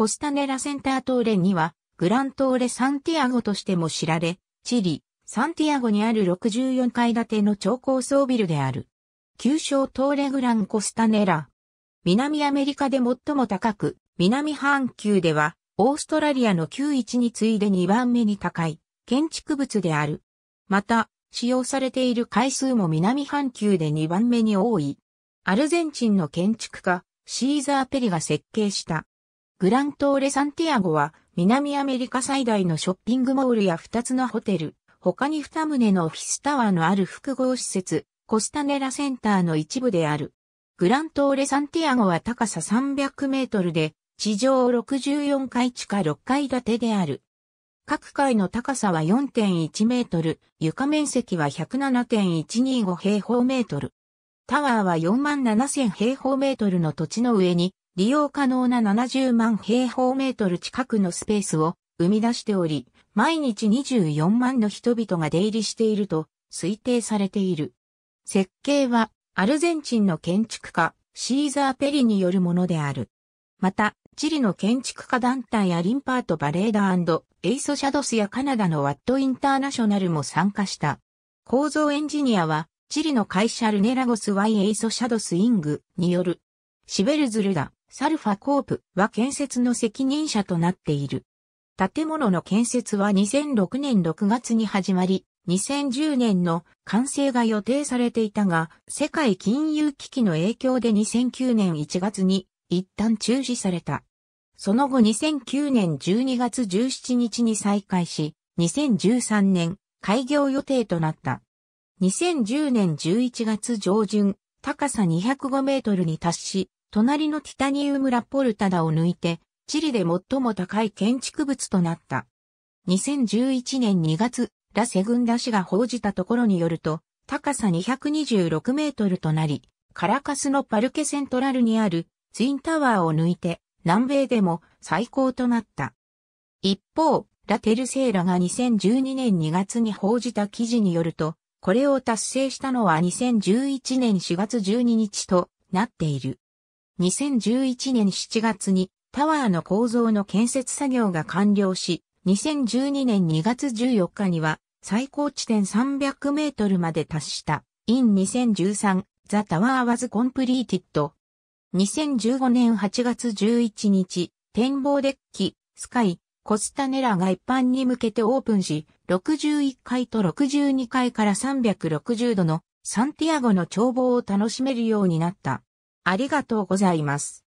コスタネラセンタートーレには、グラントーレサンティアゴとしても知られ、チリ、サンティアゴにある64階建ての超高層ビルである。旧称トーレグランコスタネラ。南アメリカで最も高く、南半球では、オーストラリアの91に次いで2番目に高い、建築物である。また、使用されている回数も南半球で2番目に多い。アルゼンチンの建築家、シーザー・ペリが設計したグラントーレサンティアゴは南アメリカ最大のショッピングモールや2つのホテル、他に2棟のオフィスタワーのある複合施設、コスタネラセンターの一部である。グラントーレサンティアゴは高さ300メートルで、地上64階地下6階建てである。各階の高さは4.1メートル、床面積は107.125平方メートル。タワーは4万7000平方メートルの土地の上に利用可能な70万平方メートル近くのスペースを生み出しており、毎日24万の人々が出入りしていると推定されている。設計はアルゼンチンの建築家シーザー・ペリによるものである。また、チリの建築家団体アリンパート・バレーダエイソ・シャドスやカナダのワット・インターナショナルも参加した。構造エンジニアは、チリの会社ルネラゴス・ワイ・エイソ・シャドス・イングによる、シベルズルだ。サルファコープは建設の責任者となっている。建物の建設は2006年6月に始まり、2010年の完成が予定されていたが、世界金融危機の影響で2009年1月に一旦中止された。その後2009年12月17日に再開し、2013年開業予定となった。2010年11月上旬、高さ205メートルに達し、隣のティタニウム・ラポルタダを抜いて、チリで最も高い建築物となった。2011年2月、ラセグンダ氏が報じたところによると、高さ226メートルとなり、カラカスのパルケセントラルにあるツインタワーを抜いて、南米でも最高となった。一方、ラテルセーラが2012年2月に報じた記事によると、これを達成したのは2011年4月12日となっている。2011年7月にタワーの構造の建設作業が完了し、2012年2月14日には最高地点300メートルまで達した in 2013 The Tower was completed。2015年8月11日、展望デッキ、スカイ、コスタネラが一般に向けてオープンし、61階と62階から360度のサンティアゴの眺望を楽しめるようになった。ありがとうございます。